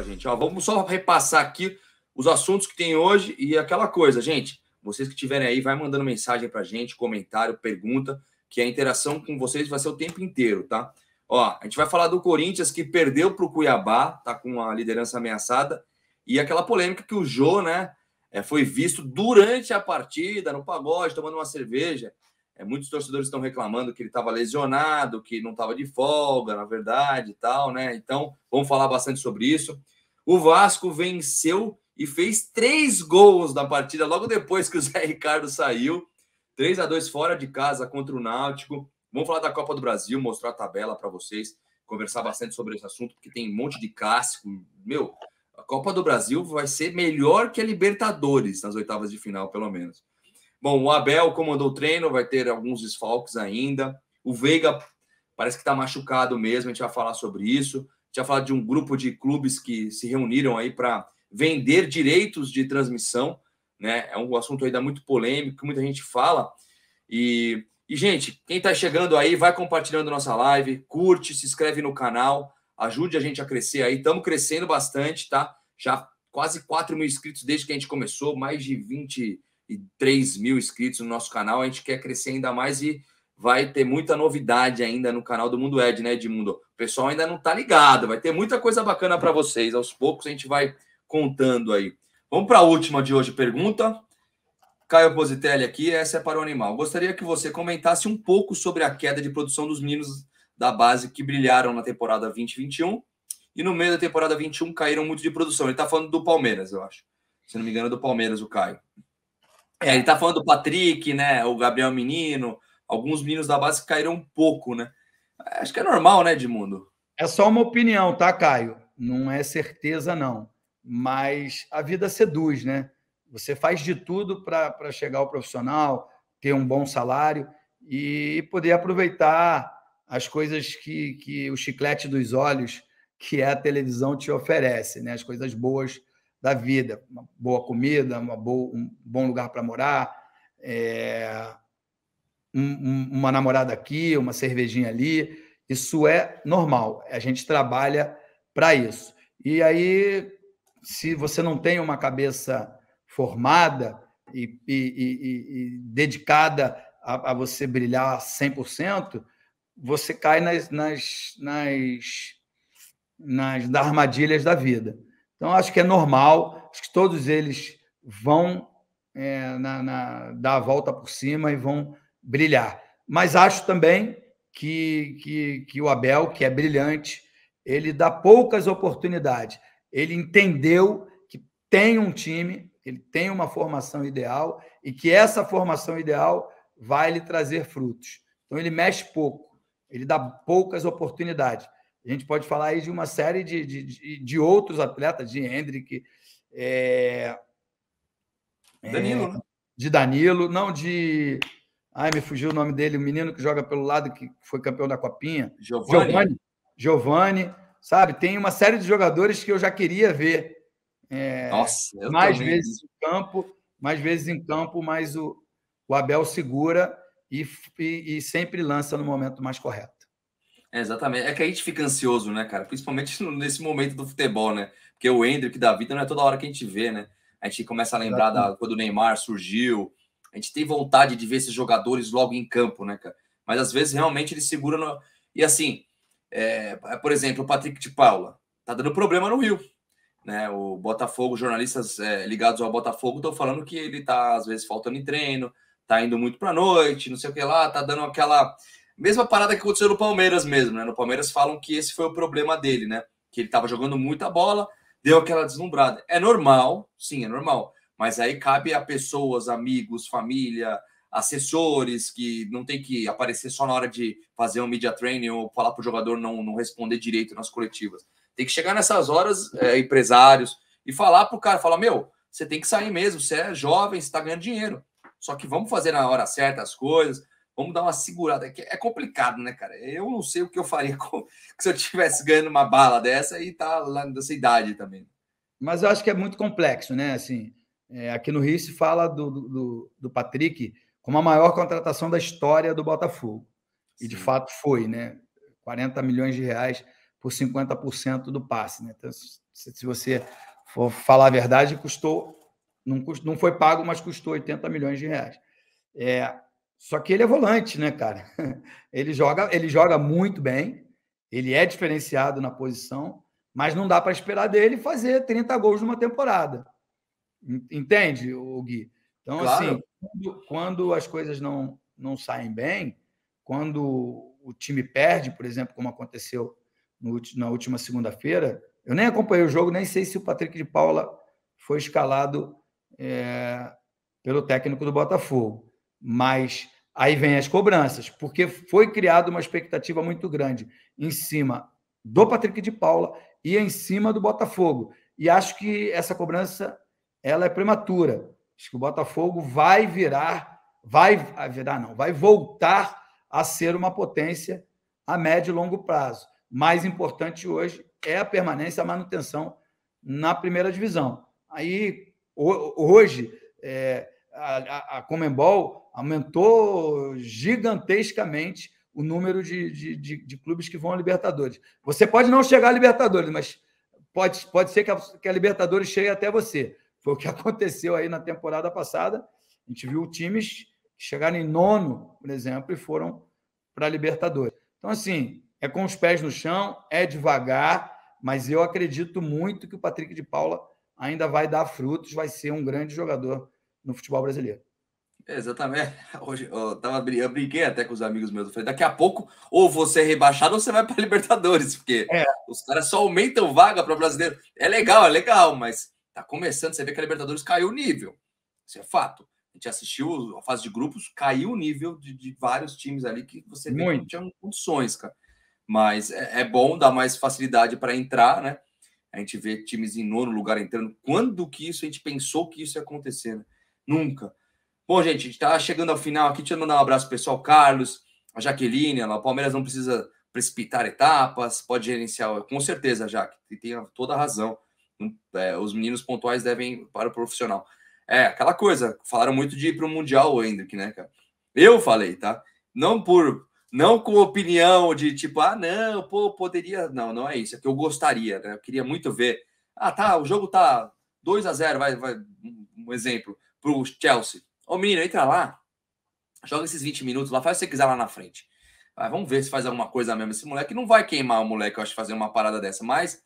a gente. Ó, vamos só repassar aqui os assuntos que tem hoje e aquela coisa, gente. Vocês que estiverem aí, vai mandando mensagem para gente, comentário, pergunta, que a interação com vocês vai ser o tempo inteiro, tá? Ó, a gente vai falar do Corinthians que perdeu para o Cuiabá, tá com a liderança ameaçada, e aquela polêmica que o Jô, né, é, foi visto durante a partida, no pagode, tomando uma cerveja. É, muitos torcedores estão reclamando que ele estava lesionado, que não estava de folga, na verdade, e tal, né? Então, vamos falar bastante sobre isso. O Vasco venceu e fez três gols na partida logo depois que o Zé Ricardo saiu. 3 a 2 fora de casa contra o Náutico. Vamos falar da Copa do Brasil, mostrar a tabela para vocês, conversar bastante sobre esse assunto, porque tem um monte de clássico. Meu, a Copa do Brasil vai ser melhor que a Libertadores nas oitavas de final, pelo menos. Bom, o Abel comandou o treino, vai ter alguns desfalques ainda. O Veiga parece que está machucado mesmo, a gente vai falar sobre isso. A gente vai falar de um grupo de clubes que se reuniram aí para vender direitos de transmissão, né? É um assunto ainda muito polêmico, que muita gente fala. E, e gente, quem está chegando aí, vai compartilhando nossa live, curte, se inscreve no canal, ajude a gente a crescer aí. Estamos crescendo bastante, tá? Já quase 4 mil inscritos desde que a gente começou, mais de 20 3 mil inscritos no nosso canal. A gente quer crescer ainda mais e vai ter muita novidade ainda no canal do Mundo Ed, né, Edmundo? O pessoal ainda não tá ligado, vai ter muita coisa bacana para vocês. Aos poucos a gente vai contando aí. Vamos para a última de hoje, pergunta. Caio Positelli aqui, essa é para o animal. Gostaria que você comentasse um pouco sobre a queda de produção dos meninos da base que brilharam na temporada 2021 e no meio da temporada 21 caíram muito de produção. Ele está falando do Palmeiras, eu acho. Se não me engano, é do Palmeiras, o Caio. É, ele tá falando do Patrick, né? O Gabriel Menino, alguns meninos da base caíram um pouco, né? Acho que é normal, né, Edmundo? É só uma opinião, tá, Caio? Não é certeza, não. Mas a vida seduz, né? Você faz de tudo para chegar ao profissional, ter um bom salário e poder aproveitar as coisas que, que o chiclete dos olhos, que é a televisão, te oferece, né? As coisas boas da vida. Uma boa comida, uma boa, um bom lugar para morar, é, um, uma namorada aqui, uma cervejinha ali. Isso é normal. A gente trabalha para isso. E aí, se você não tem uma cabeça formada e, e, e, e dedicada a, a, você brilhar 100%, você cai nas, nas, nas, nas armadilhas da vida. Então, acho que é normal, acho que todos eles vão é, na, na, dar a volta por cima e vão brilhar. Mas acho também que, que, que o Abel, que é brilhante, ele dá poucas oportunidades. Ele entendeu que tem um time, ele tem uma formação ideal e que essa formação ideal vai lhe trazer frutos. Então, ele mexe pouco, ele dá poucas oportunidades. A gente pode falar aí de uma série de, de, de outros atletas, de Hendrick, é, é Danilo, né? de Danilo, não de. Ai, me fugiu o nome dele, o menino que joga pelo lado que foi campeão da Copinha. Giovanni. Giovanni, sabe? Tem uma série de jogadores que eu já queria ver. É, Nossa, mais também. vezes em campo, mais vezes em campo, mas o, o Abel segura e, e, e sempre lança no momento mais correto. É, exatamente. É que a gente fica ansioso, né, cara? Principalmente nesse momento do futebol, né? Porque o Hendrick da vida não é toda hora que a gente vê, né? A gente começa a lembrar da, quando o Neymar surgiu. A gente tem vontade de ver esses jogadores logo em campo, né, cara? Mas às vezes realmente ele segura no... E assim, é... é por exemplo, o Patrick de Paula tá dando problema no Rio. Né, o Botafogo, jornalistas é, ligados ao Botafogo estão falando que ele tá às vezes faltando em treino, tá indo muito para noite, não sei o que lá, tá dando aquela Mesma parada que aconteceu no Palmeiras mesmo, né? No Palmeiras falam que esse foi o problema dele, né? Que ele estava jogando muita bola, deu aquela deslumbrada. É normal, sim, é normal. Mas aí cabe a pessoas, amigos, família, assessores, que não tem que aparecer só na hora de fazer um media training ou falar pro jogador não, não responder direito nas coletivas. Tem que chegar nessas horas, é, empresários, e falar pro cara, falar, meu, você tem que sair mesmo, você é jovem, você está ganhando dinheiro. Só que vamos fazer na hora certa as coisas, Vamos dar uma segurada aqui. É complicado, né, cara? Eu não sei o que eu faria com... se eu tivesse ganhando uma bala dessa e tá lá nessa idade também. Mas eu acho que é muito complexo, né? Assim, é, aqui no Rio se fala do, do, do, Patrick como a maior contratação da história do Botafogo. E Sim. de fato foi, né? 40 milhões de reais por 50% do passe. Né? Então, se você for falar a verdade, custou. Não, custou, não foi pago, mas custou 80 milhões de reais. É, só que ele é volante, né, cara? Ele joga, ele joga muito bem, ele é diferenciado na posição, mas não dá para esperar dele fazer 30 gols numa temporada. Entende, Gui? Então, assim, claro. assim, quando, quando, as coisas não, não saem bem, quando o time perde, por exemplo, como aconteceu no, na última segunda-feira, eu nem acompanhei o jogo, nem sei se o Patrick de Paula foi escalado é, pelo técnico do Botafogo. Mas aí vem as cobranças, porque foi criada uma expectativa muito grande em cima do Patrick de Paula e em cima do Botafogo. E acho que essa cobrança ela é prematura. Acho que o Botafogo vai virar, vai ah, virar não, vai voltar a ser uma potência a médio e longo prazo. Mais importante hoje é a permanência, a manutenção na primeira divisão. Aí hoje é, a, a Comembol aumentou gigantescamente o número de, de, de, de, clubes que vão à Libertadores. Você pode não chegar à Libertadores, mas pode, pode ser que a, que a Libertadores chegue até você. Foi o que aconteceu aí na temporada passada. A gente viu times que chegaram em nono, por exemplo, e foram para a Libertadores. Então, assim, é com os pés no chão, é devagar, mas eu acredito muito que o Patrick de Paula ainda vai dar frutos, vai ser um grande jogador no futebol brasileiro. É, exatamente. Hoje eu, tava, eu brinquei até com os amigos meus. Eu falei, daqui a pouco, ou você é rebaixado ou você vai para Libertadores, porque é. os caras só aumentam vaga para brasileiro. É legal, é legal, mas tá começando. Você vê que a Libertadores caiu o nível. Isso é fato. A gente assistiu a fase de grupos, caiu o nível de, de vários times ali que você vê Muito. que não tinham condições, cara. Mas é, é bom dar mais facilidade para entrar, né? A gente vê times em nono lugar entrando. Quando que isso a gente pensou que isso ia acontecer? Né? Nunca. Bom, gente, a gente está chegando ao final aqui. Deixa eu mandar um abraço pessoal. Carlos, a Jaqueline, o Palmeiras não precisa precipitar etapas, pode gerenciar, com certeza, Jaque, e tem toda a razão. É, os meninos pontuais devem para o profissional. É, aquela coisa, falaram muito de ir para o Mundial o Hendrick, né, cara? Eu falei, tá? Não por. Não com opinião de tipo, ah, não, pô, poderia. Não, não é isso. É que eu gostaria, né? Eu queria muito ver. Ah, tá, o jogo tá 2 a 0 vai, vai um exemplo, para o Chelsea. Ô, menino, entra lá, joga esses 20 minutos lá, faz o que você quiser lá na frente. vamos ver se faz alguma coisa mesmo. Esse moleque não vai queimar o moleque, eu acho, fazer uma parada dessa. Mas,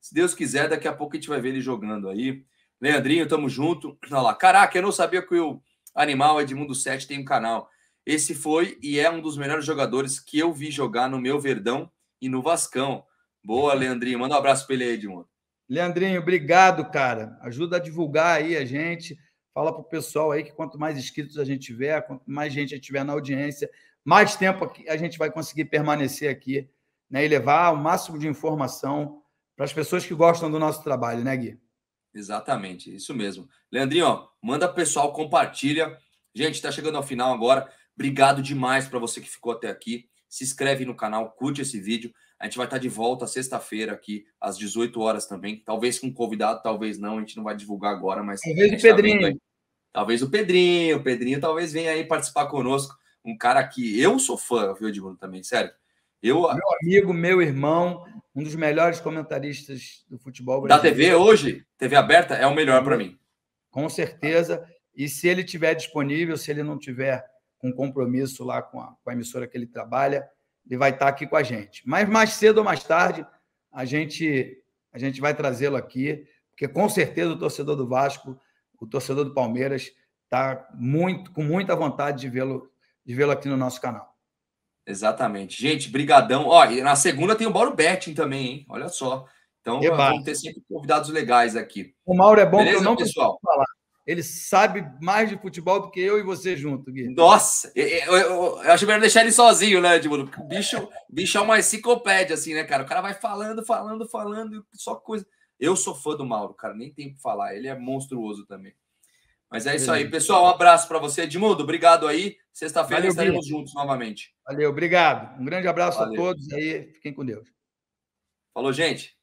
se Deus quiser, daqui a pouco a gente vai ver ele jogando aí. Leandrinho, tamo junto. Olha lá. Caraca, eu não sabia que o Animal Edmundo 7 tem um canal. Esse foi e é um dos melhores jogadores que eu vi jogar no meu Verdão e no Vascão. Boa, Leandrinho. Manda um abraço pra ele aí, Edmundo. Leandrinho, obrigado, cara. Ajuda a divulgar aí a gente. Fala para o pessoal aí que quanto mais inscritos a gente tiver, quanto mais gente a gente tiver na audiência, mais tempo a gente vai conseguir permanecer aqui né, e levar o máximo de informação para as pessoas que gostam do nosso trabalho, né, Gui? Exatamente, isso mesmo. Leandrinho, ó, manda pessoal, compartilha. Gente, está chegando ao final agora. Obrigado demais para você que ficou até aqui. Se inscreve no canal, curte esse vídeo. A gente vai estar de volta sexta-feira aqui, às 18 horas também. Talvez com convidado, talvez não. A gente não vai divulgar agora, mas. Talvez o tá Pedrinho. Tá talvez o Pedrinho. O Pedrinho talvez venha aí participar conosco. Um cara que eu sou fã, viu, Edmundo, também, sério. Eu, meu amigo, meu irmão, um dos melhores comentaristas do futebol brasileiro. Da TV hoje, TV aberta, é o melhor para mim. Com certeza. E se ele tiver disponível, se ele não tiver um compromisso lá com a, com a emissora que ele trabalha, ele vai estar aqui com a gente. Mas mais cedo ou mais tarde, a gente, a gente vai trazê-lo aqui, porque com certeza o torcedor do Vasco, o torcedor do Palmeiras, está muito, com muita vontade de vê-lo de vê-lo aqui no nosso canal. Exatamente. Gente, brigadão. Ó, e na segunda tem o Mauro Betting também, hein? Olha só. Então, vamos ter sempre convidados legais aqui. O Mauro é bom Beleza, que eu não pessoal? falar. Ele sabe mais de futebol do que eu e você junto, Gui. Nossa, eu, eu, eu, acho melhor deixar ele sozinho, né, Edmundo? Porque o bicho, bicho é uma enciclopédia, assim, né, cara? O cara vai falando, falando, falando, só coisa. Eu sou fã do Mauro, cara, nem tem o que falar. Ele é monstruoso também. Mas é isso aí, pessoal. Um abraço para você, Edmundo. Obrigado aí. Sexta-feira estaremos Gui. juntos novamente. Valeu, obrigado. Um grande abraço Valeu. a todos aí. Fiquem com Deus. Falou, gente.